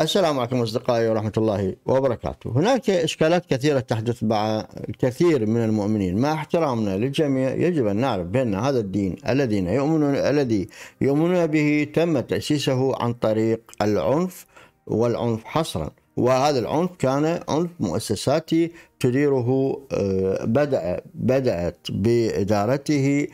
السلام عليكم أصدقائي ورحمة الله وبركاته هناك إشكالات كثيرة تحدث مع كثير من المؤمنين مع احترامنا للجميع يجب أن نعرف بأن هذا الدين الذين يؤمنون الذي يؤمنون به تم تأسيسه عن طريق العنف والعنف حصرا وهذا العنف كان عنف مؤسساتي تديره آه، بدأ بدأت بإدارته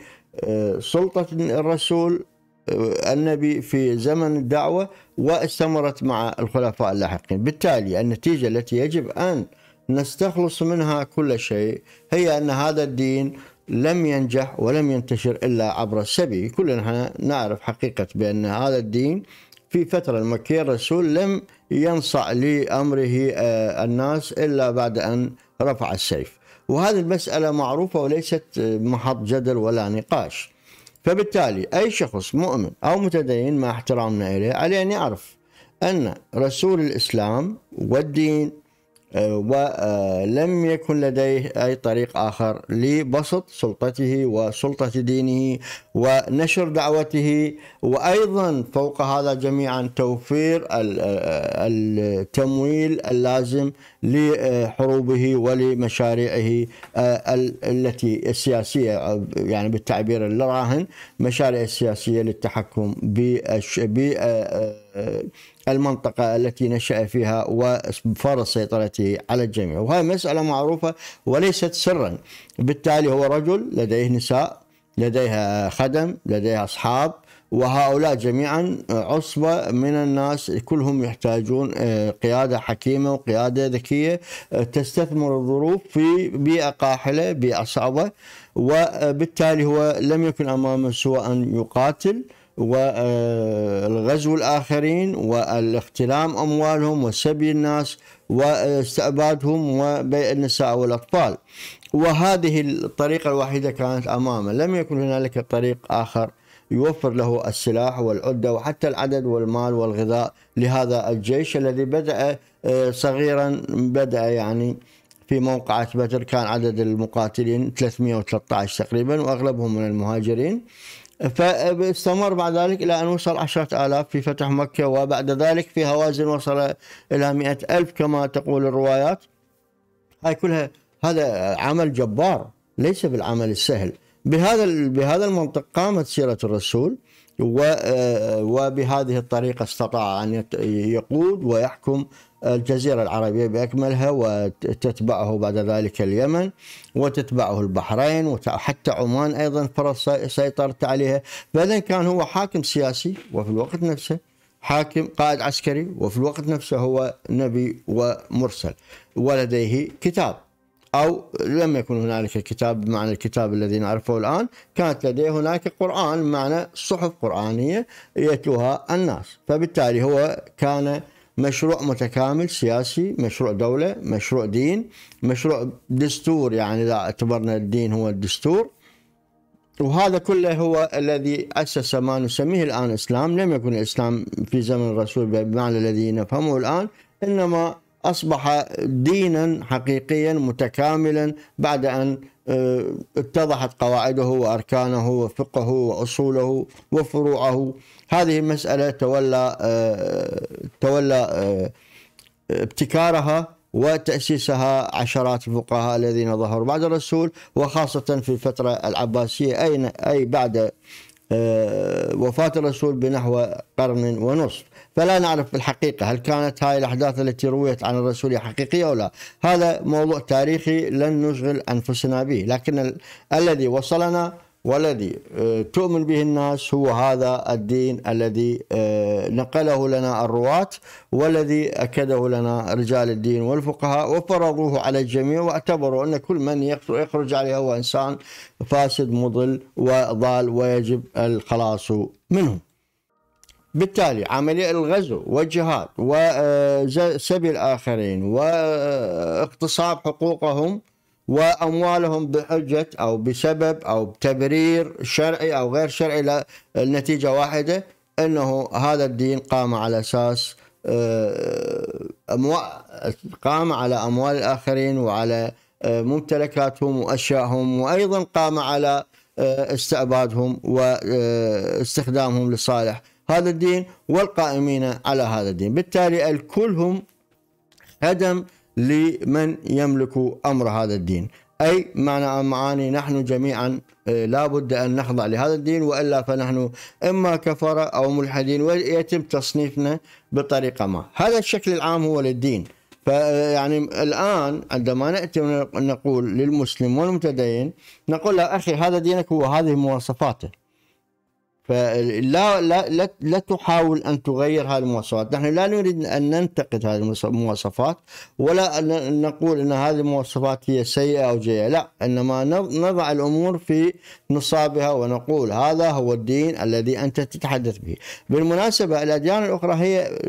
آه، سلطة الرسول آه، النبي في زمن الدعوة واستمرت مع الخلفاء اللاحقين بالتالي النتيجة التي يجب أن نستخلص منها كل شيء هي أن هذا الدين لم ينجح ولم ينتشر إلا عبر السبي كلنا نعرف حقيقة بأن هذا الدين في فترة المكية الرسول لم ينصع لأمره آه، الناس إلا بعد أن رفع السيف وهذه المسألة معروفة وليست محط جدل ولا نقاش فبالتالي أي شخص مؤمن أو متدين مع احترامنا إليه عليه أن يعرف أن رسول الإسلام والدين ولم آه، يكن لديه أي طريق آخر لبسط سلطته وسلطة دينه ونشر دعوته وأيضا فوق هذا جميعا توفير آه، آه، التمويل اللازم لحروبه ولمشاريعه التي السياسية يعني بالتعبير الراهن مشاريع السياسية للتحكم بالش... آه، المنطقة التي نشأ فيها وفرض سيطرته على الجميع وهذه مسألة معروفة وليست سرا بالتالي هو رجل لديه نساء لديها خدم لديها أصحاب وهؤلاء جميعا عصبة من الناس كلهم يحتاجون آه، قيادة حكيمة وقيادة ذكية آه، تستثمر الظروف في بيئة قاحلة بيئة صعبة وبالتالي هو لم يكن أمامه سوى أن يقاتل والغزو الآخرين والاختلام أموالهم وسبي الناس واستعبادهم وبيع النساء والأطفال وهذه الطريقة الوحيدة كانت أمامه لم يكن هنالك طريق آخر يوفر له السلاح والعدة وحتى العدد والمال والغذاء لهذا الجيش الذي بدأ آه، صغيرا بدأ يعني في موقعة بدر كان عدد المقاتلين 313 تقريبا وأغلبهم من المهاجرين فاستمر بعد ذلك إلى أن وصل عشرة آلاف في فتح مكة وبعد ذلك في هوازن وصل إلى مئة ألف كما تقول الروايات هاي كلها هذا عمل جبار ليس بالعمل السهل بهذا بهذا المنطق قامت سيرة الرسول آه، وبهذه الطريقة استطاع أن يقود ويحكم الجزيرة العربية بأكملها وتتبعه بعد ذلك اليمن وتتبعه البحرين وحتى عمان أيضا فرص سيطرت عليها فإذا كان هو حاكم سياسي وفي الوقت نفسه حاكم قائد عسكري وفي الوقت نفسه هو نبي ومرسل ولديه كتاب أو لم يكن هنالك كتاب بمعنى الكتاب الذي نعرفه الآن كانت لديه هناك قرآن بمعنى صحف قرآنية يتلوها الناس فبالتالي هو كان مشروع متكامل سياسي مشروع دولة مشروع دين مشروع دستور يعني إذا اعتبرنا الدين هو الدستور وهذا كله هو الذي أسس ما نسميه الآن إسلام لم يكن الإسلام في زمن الرسول بمعنى الذي نفهمه الآن إنما أصبح دينا حقيقيا متكاملا بعد أن آه، اتضحت قواعده واركانه وفقهه واصوله وفروعه هذه المساله تولى آه، تولى آه، ابتكارها وتاسيسها عشرات الفقهاء الذين ظهروا بعد الرسول وخاصه في الفتره العباسيه اي اي بعد وفاه الرسول بنحو قرن ونصف فلا نعرف بالحقيقة هل كانت هاي الأحداث التي رويت عن الرسول حقيقية أو لا هذا موضوع تاريخي لن نشغل أنفسنا به لكن ال الذي وصلنا والذي آه، تؤمن به الناس هو هذا الدين الذي آه، نقله لنا الرواة والذي أكده لنا رجال الدين والفقهاء وفرضوه على الجميع واعتبروا أن كل من يخرج عليه هو إنسان فاسد مضل وضال ويجب الخلاص منه بالتالي عملية الغزو والجهاد وسبي الآخرين واغتصاب حقوقهم وأموالهم بحجة أو بسبب أو بتبرير شرعي أو غير شرعي النتيجة واحدة أنه هذا الدين قام على أساس آه، أموال قام على أموال الآخرين وعلى آه، ممتلكاتهم وأشيائهم وأيضا قام على آه، استعبادهم واستخدامهم لصالح هذا الدين والقائمين على هذا الدين بالتالي الكل هم خدم لمن يملك أمر هذا الدين أي معنى معاني نحن جميعا آه، لا بد أن نخضع لهذا الدين وإلا فنحن إما كفرة أو ملحدين ويتم تصنيفنا بطريقة ما هذا الشكل العام هو للدين فيعني آه، الآن عندما نأتي نقول للمسلم والمتدين نقول له أخي هذا دينك هو هذه مواصفاته فلا لا لا, لا تحاول ان تغير هذه المواصفات، نحن لا نريد ان ننتقد هذه المواصفات ولا ان نقول ان هذه المواصفات هي سيئه او جيده، لا انما نضع الامور في نصابها ونقول هذا هو الدين الذي انت تتحدث به. بالمناسبه الاديان الاخرى هي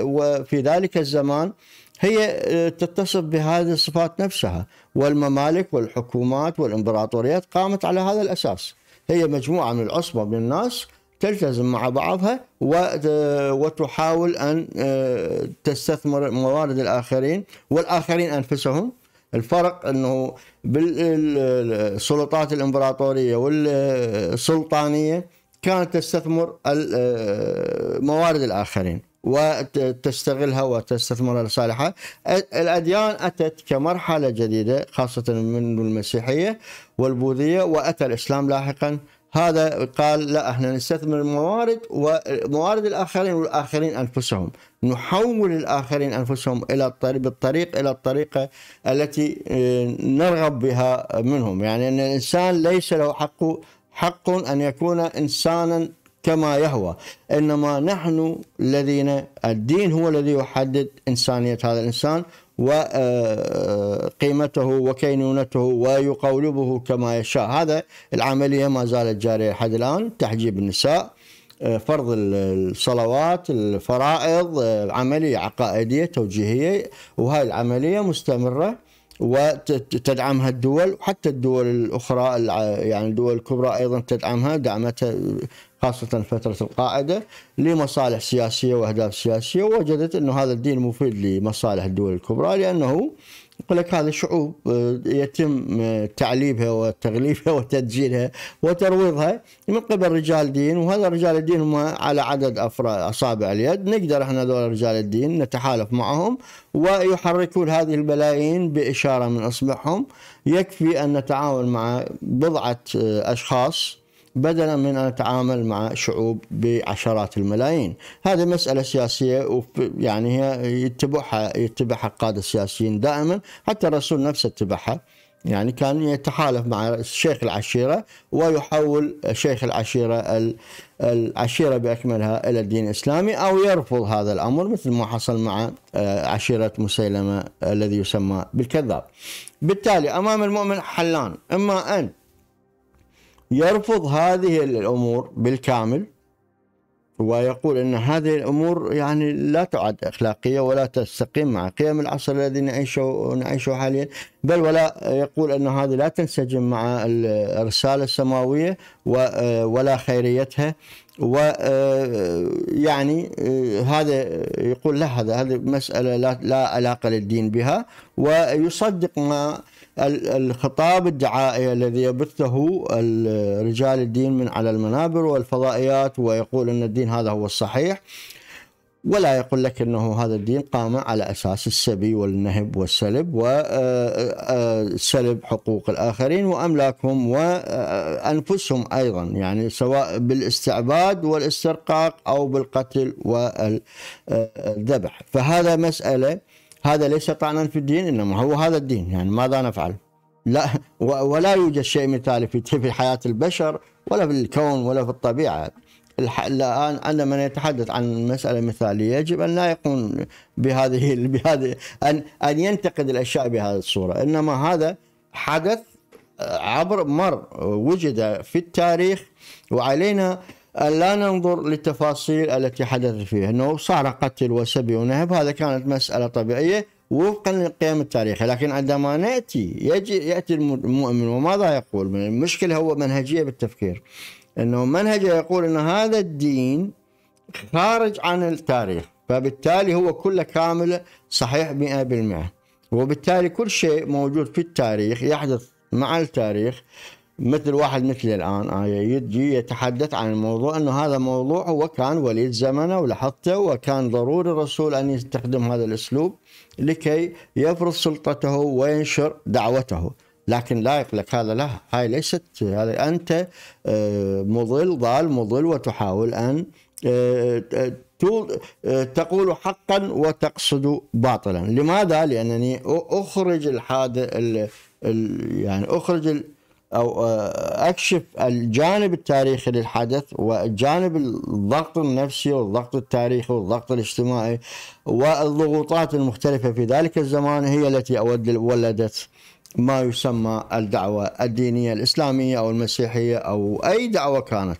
وفي ذلك الزمان هي آه، تتصف بهذه الصفات نفسها والممالك والحكومات والامبراطوريات قامت على هذا الاساس. هي مجموعة من العصبة من الناس تلتزم مع بعضها آه، وتحاول أن آه، تستثمر موارد الآخرين والآخرين أنفسهم الفرق أنه بالسلطات الإمبراطورية والسلطانية كانت تستثمر آه، موارد الآخرين وتستغلها وتستثمرها لصالحها الأديان أتت كمرحلة جديدة خاصة من المسيحية والبوذية وأتى الإسلام لاحقا هذا قال لا احنا نستثمر الموارد وموارد الاخرين والاخرين انفسهم نحول الاخرين انفسهم الى الطريق بالطريق الى الطريقه التي آه، نرغب بها منهم يعني ان الانسان ليس له حق حق ان يكون انسانا كما يهوى انما نحن الذين الدين هو الذي يحدد انسانيه هذا الانسان وقيمته آه، وكينونته ويقولبه كما يشاء هذا العمليه ما زالت جاريه لحد الان تحجيب النساء آه، فرض الصلوات الفرائض آه، عمليه عقائديه توجيهيه وهذه العمليه مستمره وتدعمها الدول وحتى الدول الاخرى يعني الدول الكبرى ايضا تدعمها دعمتها خاصه فتره القاعده لمصالح سياسيه واهداف سياسيه ووجدت انه هذا الدين مفيد لمصالح الدول الكبرى لانه يقول لك هذه شعوب آه، يتم آه، تعليبها وتغليفها وتدجيلها وترويضها من قبل رجال دين وهذا رجال الدين هم على عدد افراد اصابع اليد نقدر احنا هذول رجال الدين نتحالف معهم ويحركون هذه البلايين باشاره من اصبعهم يكفي ان نتعاون مع بضعه آه، اشخاص بدلا من ان اتعامل مع شعوب بعشرات الملايين، هذه مساله سياسيه يعني هي يتبعها يتبعها القاده السياسيين دائما، حتى الرسول نفسه اتبعها. يعني كان يتحالف مع شيخ العشيره ويحول شيخ العشيره العشيره باكملها الى الدين الاسلامي او يرفض هذا الامر مثل ما حصل مع آه، عشيره مسيلمه الذي يسمى بالكذاب. بالتالي امام المؤمن حلان اما ان يرفض هذه الامور بالكامل ويقول ان هذه الامور يعني لا تعد اخلاقيه ولا تستقيم مع قيم العصر الذي نعيشه نعيشه حاليا، بل ولا يقول ان هذه لا تنسجم مع الرساله السماويه ولا خيريتها ويعني هذا يقول لا هذا هذه مساله لا, لا علاقه للدين بها ويصدق ما الخطاب الدعائي الذي يبثه رجال الدين من على المنابر والفضائيات ويقول أن الدين هذا هو الصحيح ولا يقول لك انه هذا الدين قام على اساس السبي والنهب والسلب وسلب آه، آه، آه، حقوق الاخرين واملاكهم وانفسهم ايضا يعني سواء بالاستعباد والاسترقاق او بالقتل والذبح فهذا مساله هذا ليس طعنا في الدين انما هو هذا الدين يعني ماذا نفعل؟ لا ولا يوجد شيء مثالي في في حياه البشر ولا في الكون ولا في الطبيعه الان عندما يتحدث عن مساله مثاليه يجب ان لا يكون بهذه بهذه ان ان ينتقد الاشياء بهذه الصوره انما هذا حدث عبر مر وجد في التاريخ وعلينا أن أه، لا ننظر للتفاصيل التي حدث فيها أنه صار قتل وسبي ونهب هذا كانت مسألة طبيعية وفقا للقيم التاريخية لكن عندما نأتي يجي يأتي المؤمن وماذا يقول المشكلة هو منهجية بالتفكير أنه منهجه يقول أن هذا الدين خارج عن التاريخ فبالتالي هو كله كامل صحيح 100% وبالتالي كل شيء موجود في التاريخ يحدث مع التاريخ مثل واحد مثلي الان آه، يجي يتحدث عن الموضوع انه هذا موضوع هو كان وليد زمنه ولحظته وكان ضروري الرسول ان يستخدم هذا الاسلوب لكي يفرض سلطته وينشر دعوته لكن لا لك هذا لا هاي ليست هذا انت آه، مضل ضال مضل وتحاول ان آه، تقول حقا وتقصد باطلا لماذا لانني اخرج الحادث يعني اخرج او آه، اكشف الجانب التاريخي للحدث والجانب الضغط النفسي والضغط التاريخي والضغط الاجتماعي والضغوطات المختلفه في ذلك الزمان هي التي ولدت ما يسمى الدعوه الدينيه الاسلاميه او المسيحيه او اي دعوه كانت.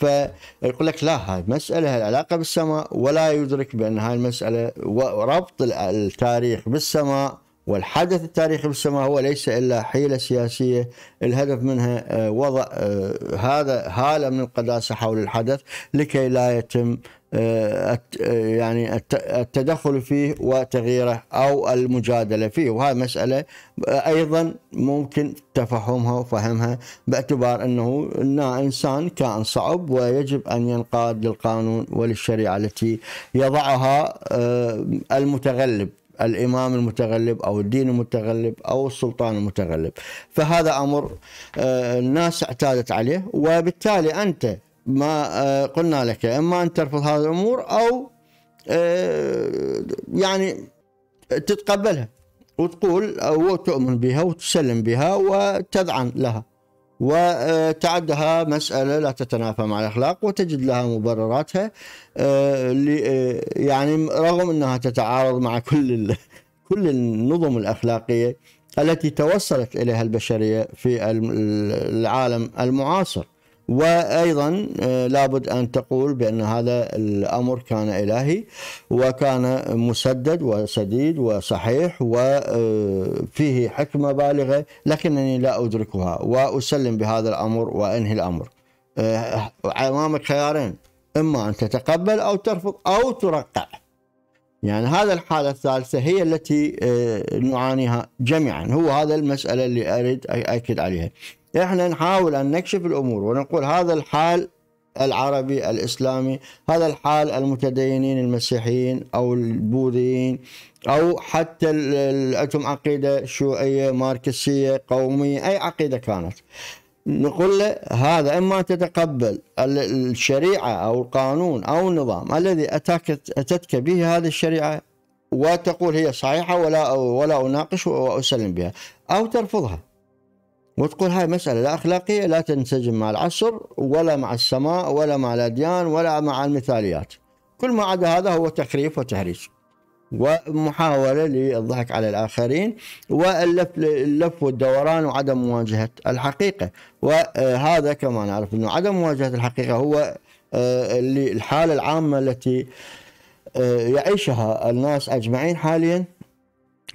فيقول لك لا هاي مسألة لها علاقة بالسماء ولا يدرك بأن هاي المسألة وربط التاريخ بالسماء والحدث التاريخي بالسماء هو ليس إلا حيلة سياسية الهدف منها آه، وضع آه، هذا هالة من القداسة حول الحدث لكي لا يتم آه، يعني التدخل فيه وتغييره او المجادله فيه وهذه مساله ايضا ممكن تفهمها وفهمها باعتبار انه انسان كائن صعب ويجب ان ينقاد للقانون وللشريعه التي يضعها المتغلب الإمام المتغلب أو الدين المتغلب أو السلطان المتغلب فهذا أمر آه، الناس اعتادت عليه وبالتالي أنت ما آه، قلنا لك إما أن ترفض هذه الأمور أو آه، يعني تتقبلها وتقول وتؤمن بها وتسلم بها وتذعن لها وتعدها مسألة لا تتنافى مع الأخلاق وتجد لها مبرراتها آه، آه، يعني رغم أنها تتعارض مع كل كل النظم الأخلاقية التي توصلت إليها البشرية في العالم المعاصر وايضا آه، لابد ان تقول بان هذا الامر كان الهي وكان مسدد وسديد وصحيح وفيه آه، حكمه بالغه لكنني لا ادركها واسلم بهذا الامر وانهي الامر. آه، امامك خيارين اما ان تتقبل او ترفض او ترقع. يعني هذا الحالة الثالثة هي التي نعانيها جميعا هو هذا المسألة اللي أريد أكد عليها احنا نحاول ان نكشف الامور ونقول هذا الحال العربي الاسلامي هذا الحال المتدينين المسيحيين او البوذيين او حتى عندهم عقيده شيوعيه ماركسيه قوميه اي عقيده كانت نقول له هذا اما تتقبل الشريعه او القانون او النظام الذي اتاك اتتك به هذه الشريعه وتقول هي صحيحه ولا ولا اناقش واسلم بها او ترفضها وتقول هاي مسألة لا أخلاقية لا تنسجم مع العصر ولا مع السماء ولا مع الأديان ولا مع المثاليات كل ما عدا هذا هو تخريف وتهريج ومحاولة للضحك على الآخرين واللف والدوران وعدم مواجهة الحقيقة وهذا كما نعرف أنه عدم مواجهة الحقيقة هو آه، الحالة العامة التي آه، يعيشها الناس أجمعين حالياً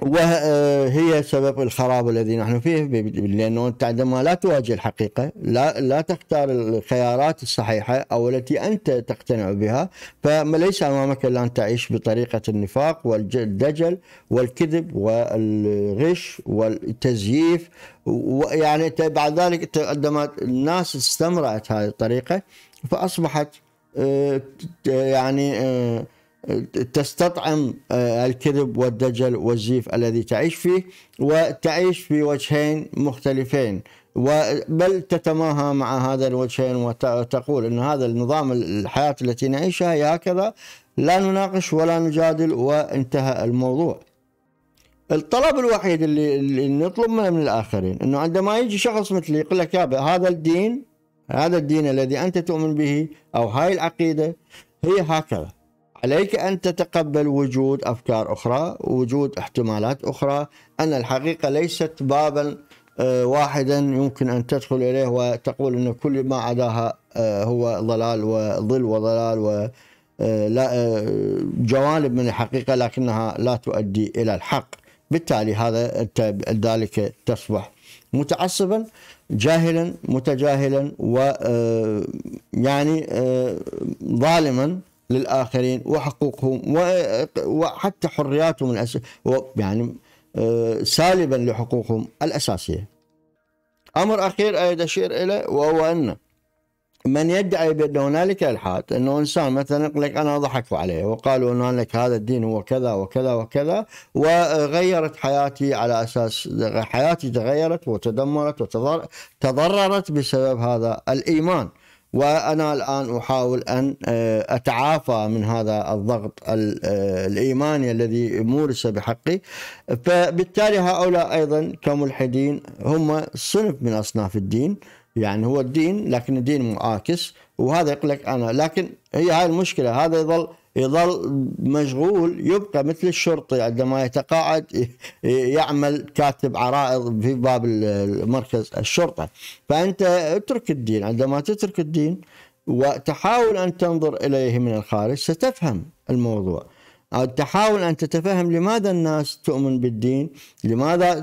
وهي سبب الخراب الذي نحن فيه لانه انت عندما لا تواجه الحقيقه لا لا تختار الخيارات الصحيحه او التي انت تقتنع بها فليس امامك الا ان تعيش بطريقه النفاق والدجل والكذب والغش والتزييف ويعني بعد ذلك عندما الناس استمرت هذه الطريقه فاصبحت آه، يعني آه، تستطعم آه، الكذب والدجل والزيف الذي تعيش فيه وتعيش في وجهين مختلفين بل تتماهى مع هذا الوجهين وتقول ان هذا النظام الحياه التي نعيشها هي هكذا لا نناقش ولا نجادل وانتهى الموضوع. الطلب الوحيد اللي, اللي نطلب منه من الاخرين انه عندما يجي شخص مثلي يقول لك يابا هذا الدين هذا الدين الذي انت تؤمن به او هاي العقيده هي هكذا عليك أن تتقبل وجود أفكار أخرى وجود احتمالات أخرى أن الحقيقة ليست بابا آه، واحدا يمكن أن تدخل إليه وتقول أن كل ما عداها آه، هو ضلال وظل وضلال و آه، جوانب من الحقيقة لكنها لا تؤدي إلى الحق بالتالي هذا أنت ذلك تصبح متعصبا جاهلا متجاهلا و يعني ظالما للآخرين وحقوقهم وحتى حرياتهم الأس... يعني آه، سالبا لحقوقهم الأساسية أمر أخير أريد أشير إليه وهو أن من يدعي بأن هنالك إلحاد أنه إنسان مثلا يقول لك أنا ضحكوا عليه وقالوا أن لك هذا الدين هو كذا وكذا وكذا وغيرت حياتي على أساس حياتي تغيرت وتدمرت وتضررت بسبب هذا الإيمان وانا الان احاول ان آه، اتعافى من هذا الضغط آه، الايماني الذي مورس بحقي فبالتالي هؤلاء ايضا كملحدين هم صنف من اصناف الدين يعني هو الدين لكن الدين معاكس وهذا يقول لك انا لكن هي هاي المشكله هذا يظل يظل مشغول يبقى مثل الشرطي عندما يتقاعد يعمل كاتب عرائض في باب مركز الشرطة فأنت اترك الدين عندما تترك الدين وتحاول أن تنظر إليه من الخارج ستفهم الموضوع أو تحاول أن تتفهم لماذا الناس تؤمن بالدين لماذا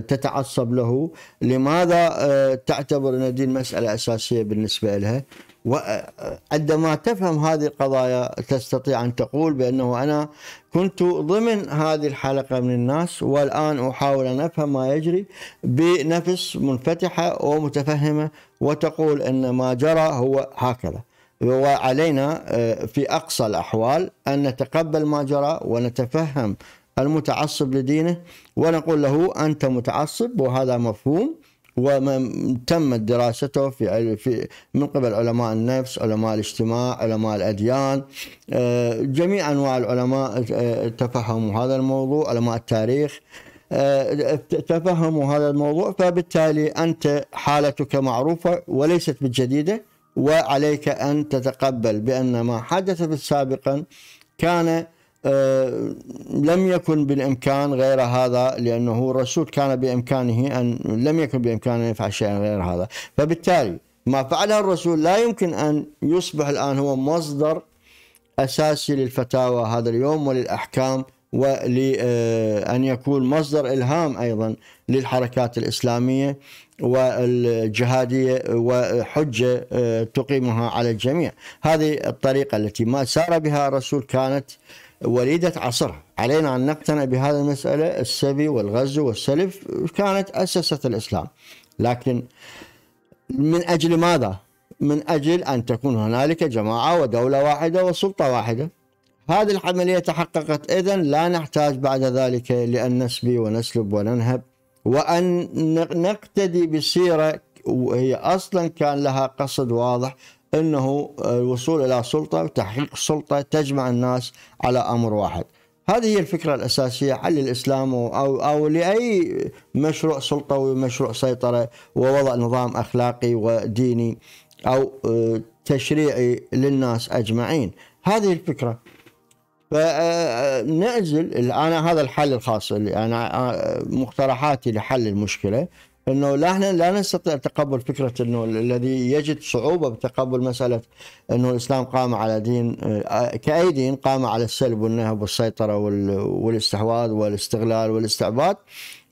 تتعصب له لماذا آه، تعتبر أن الدين مسألة أساسية بالنسبة لها وعندما تفهم هذه القضايا تستطيع أن تقول بأنه أنا كنت ضمن هذه الحلقة من الناس والآن أحاول أن أفهم ما يجري بنفس منفتحة ومتفهمة وتقول أن ما جرى هو هكذا وعلينا آه، في أقصى الأحوال أن نتقبل ما جرى ونتفهم المتعصب لدينه ونقول له أنت متعصب وهذا مفهوم وتمت دراسته في في من قبل علماء النفس، علماء الاجتماع، علماء الاديان، آه، جميع انواع العلماء آه، تفهموا هذا الموضوع، علماء التاريخ آه، تفهموا هذا الموضوع فبالتالي انت حالتك معروفه وليست بالجديده وعليك ان تتقبل بان ما حدث في السابق كان آه، لم يكن بالامكان غير هذا لانه الرسول كان بامكانه ان لم يكن بامكانه ان يفعل شيئا غير هذا، فبالتالي ما فعله الرسول لا يمكن ان يصبح الان هو مصدر اساسي للفتاوى هذا اليوم وللاحكام ولأن آه، يكون مصدر إلهام أيضا للحركات الإسلامية والجهادية وحجة آه، تقيمها على الجميع هذه الطريقة التي ما سار بها الرسول كانت وليدة عصرها علينا أن نقتنع بهذه المسألة السبي والغزو والسلف كانت أسست الإسلام لكن من أجل ماذا؟ من أجل أن تكون هنالك جماعة ودولة واحدة وسلطة واحدة هذه العملية تحققت إذا لا نحتاج بعد ذلك لأن نسبي ونسلب وننهب وأن نقتدي بسيرة وهي أصلا كان لها قصد واضح انه الوصول الى سلطه وتحقيق سلطه تجمع الناس على امر واحد. هذه هي الفكره الاساسيه على الاسلام او او لاي مشروع سلطوي ومشروع سيطره ووضع نظام اخلاقي وديني او آه، تشريعي للناس اجمعين. هذه الفكره. فنعزل آه، آه، انا هذا الحل الخاص اللي انا مقترحاتي لحل المشكله انه لا احنا لا نستطيع تقبل فكره انه الذي يجد صعوبه بتقبل مساله انه الاسلام قام على دين آه، كاي دين قام على السلب والنهب والسيطره والاستحواذ والاستغلال والاستعباد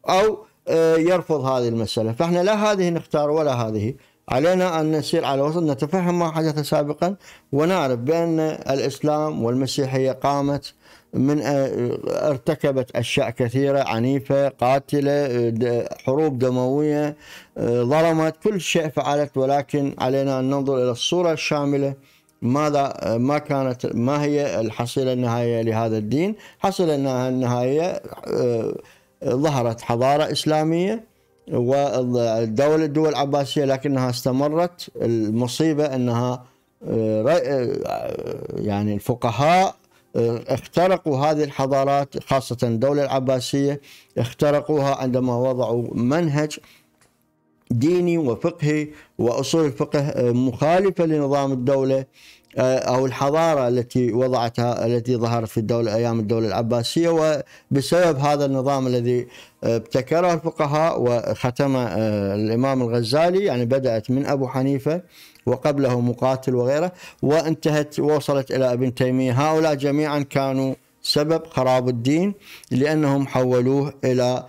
او آه، يرفض هذه المساله، فاحنا لا هذه نختار ولا هذه، علينا أن نسير على وسط نتفهم ما حدث سابقا ونعرف بأن الإسلام والمسيحية قامت من آه، ارتكبت أشياء كثيرة عنيفة قاتلة آه، حروب دموية آه، ظلمت كل شيء فعلت ولكن علينا أن ننظر إلى الصورة الشاملة ماذا ما كانت ما هي الحصيلة النهائية لهذا الدين حصيلة النهائية ظهرت حضارة إسلامية والدولة الدول العباسية لكنها استمرت المصيبة أنها آه، آه، يعني الفقهاء آه، اخترقوا هذه الحضارات خاصة الدولة العباسية اخترقوها عندما وضعوا منهج ديني وفقهي وأصول الفقه مخالفة لنظام الدولة آه، او الحضاره التي وضعتها التي ظهرت في الدوله ايام الدوله العباسيه وبسبب هذا النظام الذي آه، ابتكره الفقهاء وختم آه، الامام الغزالي يعني بدات من ابو حنيفه وقبله مقاتل وغيره وانتهت ووصلت الى ابن تيميه هؤلاء جميعا كانوا سبب خراب الدين لانهم حولوه الى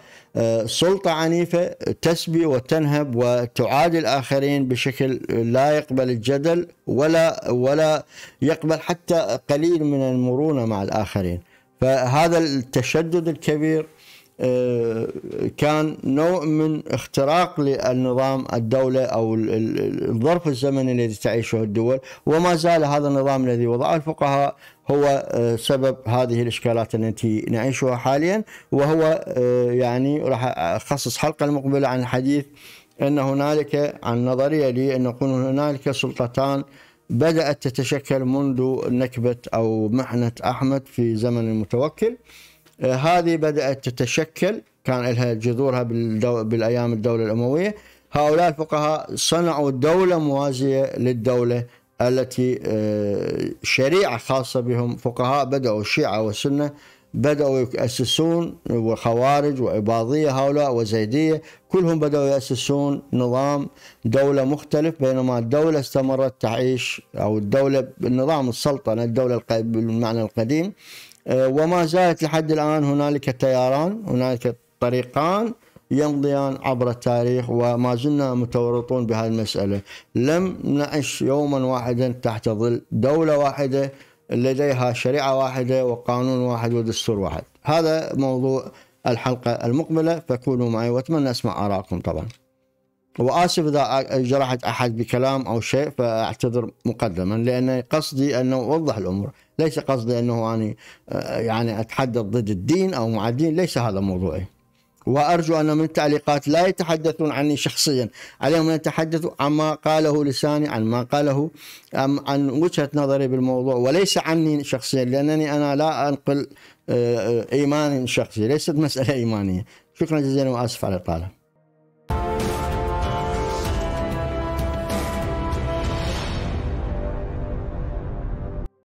سلطة عنيفة تسبي وتنهب وتعادي الآخرين بشكل لا يقبل الجدل ولا ولا يقبل حتى قليل من المرونة مع الآخرين فهذا التشدد الكبير آه، كان نوع من اختراق للنظام الدولة أو الظرف الزمني الذي تعيشه الدول وما زال هذا النظام الذي وضعه الفقهاء هو آه، سبب هذه الاشكالات التي نعيشها حاليا وهو آه، يعني راح اخصص حلقه المقبله عن الحديث ان هنالك عن نظريه لي ان يكون هنالك سلطتان بدات تتشكل منذ نكبه او محنه احمد في زمن المتوكل آه، هذه بدات تتشكل كان لها جذورها بالايام الدوله الامويه هؤلاء الفقهاء صنعوا دوله موازيه للدوله التي آه، شريعة خاصة بهم فقهاء بدأوا الشيعة والسنة بدأوا يؤسسون وخوارج وإباضية هؤلاء وزيدية كلهم بدأوا يؤسسون نظام دولة مختلف بينما الدولة استمرت تعيش أو الدولة نظام السلطنة الدولة بالمعنى القديم آه، وما زالت لحد الآن هنالك تياران هنالك طريقان يمضيان عبر التاريخ وما زلنا متورطون بهذه المسألة لم نعش يوما واحدا تحت ظل دولة واحدة لديها شريعة واحدة وقانون واحد ودستور واحد هذا موضوع الحلقة المقبلة فكونوا معي وأتمنى أسمع آراءكم طبعا وآسف إذا جرحت أحد بكلام أو شيء فأعتذر مقدما لأن قصدي أنه أوضح الأمور ليس قصدي أنه يعني, يعني أتحدث ضد الدين أو مع الدين ليس هذا موضوعي وأرجو أن من التعليقات لا يتحدثون عني شخصيا عليهم أن يتحدثوا عما قاله لساني عن ما قاله عن وجهة نظري بالموضوع وليس عني شخصيا لأنني أنا لا أنقل آه، آه، إيمان شخصي ليست مسألة إيمانية شكرا جزيلا وآسف على الطالب